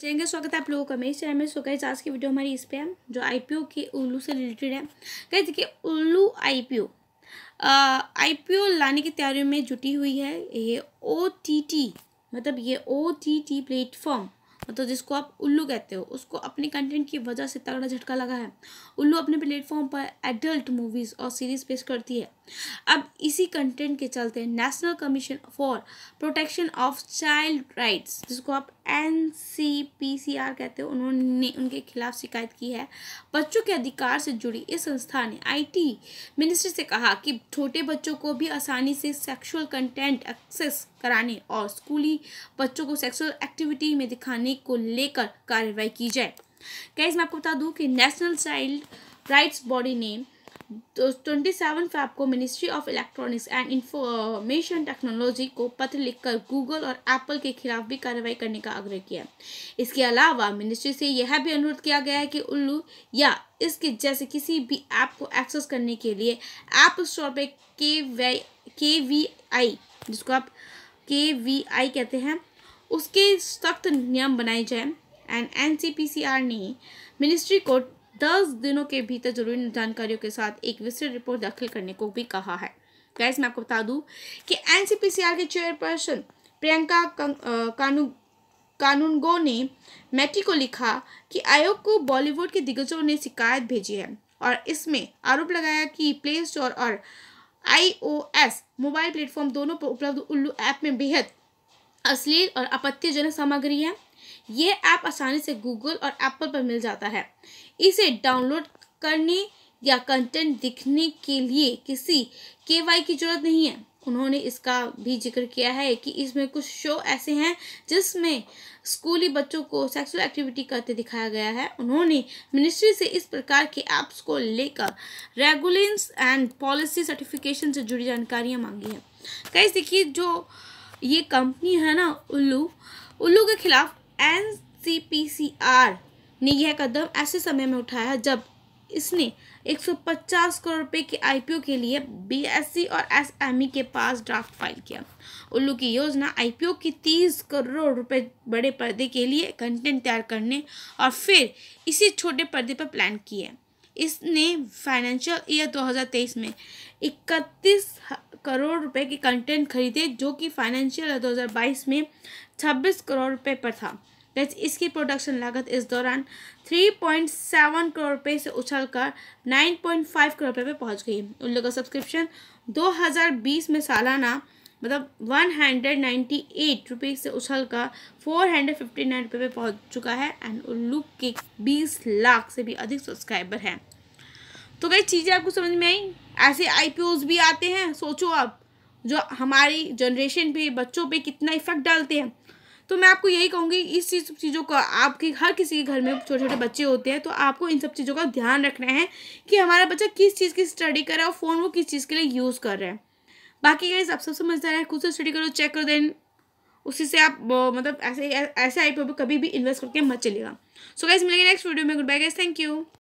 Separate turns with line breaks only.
चाहेंगे स्वागत है आप लोगों का मेरे चैनल में सो गाइज आज की वीडियो हमारी इस पे है जो आईपीओ के उल्लू से रिलेटेड है कहीं देखिए उल्लू आईपीओ आईपीओ लाने की तैयारियों में जुटी हुई है ये ओ मतलब ये ओ टी प्लेटफॉर्म मतलब जिसको आप उल्लू कहते हो उसको अपने कंटेंट की वजह से तगड़ा झटका लगा है उल्लू अपने प्लेटफॉर्म पर एडल्ट मूवीज़ और सीरीज़ पेश करती है अब इसी कंटेंट के चलते National Commission for Protection of Child Rights जिसको आप N C P C R कहते हैं उन्होंने उनके खिलाफ शिकायत की है बच्चों के अधिकार से जुड़ी इस संस्था ने आईटी मिनिस्ट्री से कहा कि छोटे बच्चों को भी आसानी से सेक्सुअल कंटेंट एक्सेस कराने और स्कूली बच्चों को सेक्सुअल एक्टिविटी में दिखाने को लेकर कार्रवाई की जाए कैसे मैं आपको बता दूं कि नेशनल चाइल्ड राइट्स बॉडी ने तो ट्वेंटी सेवन पे को Ministry of Electronics and Information Technology को पत्र लिखकर गूगल और एप्पल के खिलाफ भी कार्रवाई करने का आग्रह किया इसके अलावा मिनिस्ट्री से यह भी अनुरोध किया गया है कि उल्लू या इसके जैसे किसी भी ऐप को एक्सेस करने के लिए ऐप स्टोर पर के वाई के वी आई जिसको आप के वी आई कहते हैं उसके सख्त नियम बनाए जाए and N C P C R ने मिनिस्ट्री को दस दिनों के भीतर जरूरी जानकारियों के साथ एक विस्तृत रिपोर्ट दाखिल करने को भी कहा है गैस मैं आपको बता दूं कि एनसीपीसीआर के चेयरपर्सन प्रियंका कानू कानूनगो ने मैटी को लिखा कि आयोग को बॉलीवुड के दिग्गजों ने शिकायत भेजी है और इसमें आरोप लगाया कि प्ले स्टोर और आईओएस मोबाइल प्लेटफॉर्म दोनों पर उपलब्ध उल्लू ऐप में बेहद अश्लील और आपत्तिजनक सामग्री है ये ऐप आसानी से गूगल और एप्पल पर मिल जाता है इसे डाउनलोड करने या कंटेंट दिखने के लिए किसी के वाई की जरूरत नहीं है उन्होंने इसका भी जिक्र किया है कि इसमें कुछ शो ऐसे हैं जिसमें स्कूली बच्चों को सेक्सुअल एक्टिविटी करते दिखाया गया है उन्होंने मिनिस्ट्री से इस प्रकार के ऐप्स को लेकर रेगुलेंस एंड पॉलिसी सर्टिफिकेशन से जुड़ी जानकारियां मांगी हैं कई देखिए जो ये कंपनी है ना उल्लू उल्लू के खिलाफ एन ने यह कदम ऐसे समय में उठाया जब इसने 150 करोड़ रुपए के आईपीओ के लिए बीएससी e और एसएमई e के पास ड्राफ्ट फाइल किया उल्लू की योजना आईपीओ की 30 करोड़ रुपए बड़े पर्दे के लिए कंटेंट तैयार करने और फिर इसी छोटे पर्दे पर प्लान किए इसने फाइनेंशियल ईयर 2023 में इकतीस करोड़ रुपए के कंटेंट खरीदे जो कि फाइनेंशियल हजार 2022 में 26 करोड़ रुपए पर था इसकी प्रोडक्शन लागत इस दौरान 3.7 करोड़ रुपए से उछलकर 9.5 करोड़ रुपए पर पहुंच गई उन लोगों का सब्सक्रिप्शन 2020 में सालाना मतलब वन हंड्रेड नाइन्टी एट रुपये से उछल कर फोर हंड्रेड फिफ्टी नाइन रुपये पर पहुँच चुका है एंड उल्लू के बीस लाख से भी अधिक सब्सक्राइबर हैं तो कई चीज़ें आपको समझ में आई ऐसे आई भी आते हैं सोचो आप जो हमारी जनरेशन पे बच्चों पे कितना इफेक्ट डालते हैं तो मैं आपको यही कहूँगी इस चीज़ चीज़ों का आपके हर किसी के घर में छोटे छोटे बच्चे होते हैं तो आपको इन सब चीज़ों का ध्यान रखना है कि हमारा बच्चा किस चीज़ की स्टडी कर रहा है और फ़ोन वो किस चीज़ के लिए यूज़ कर रहा है बाकी ये आप सब समझदार है खुद से स्टडी करो चेक करो देन उसी से आप मतलब ऐसे ऐसे आई पी कभी भी इन्वेस्ट करके मत चलेगा सो गाइज मिलेंगे नेक्स्ट वीडियो में good bye guys thank you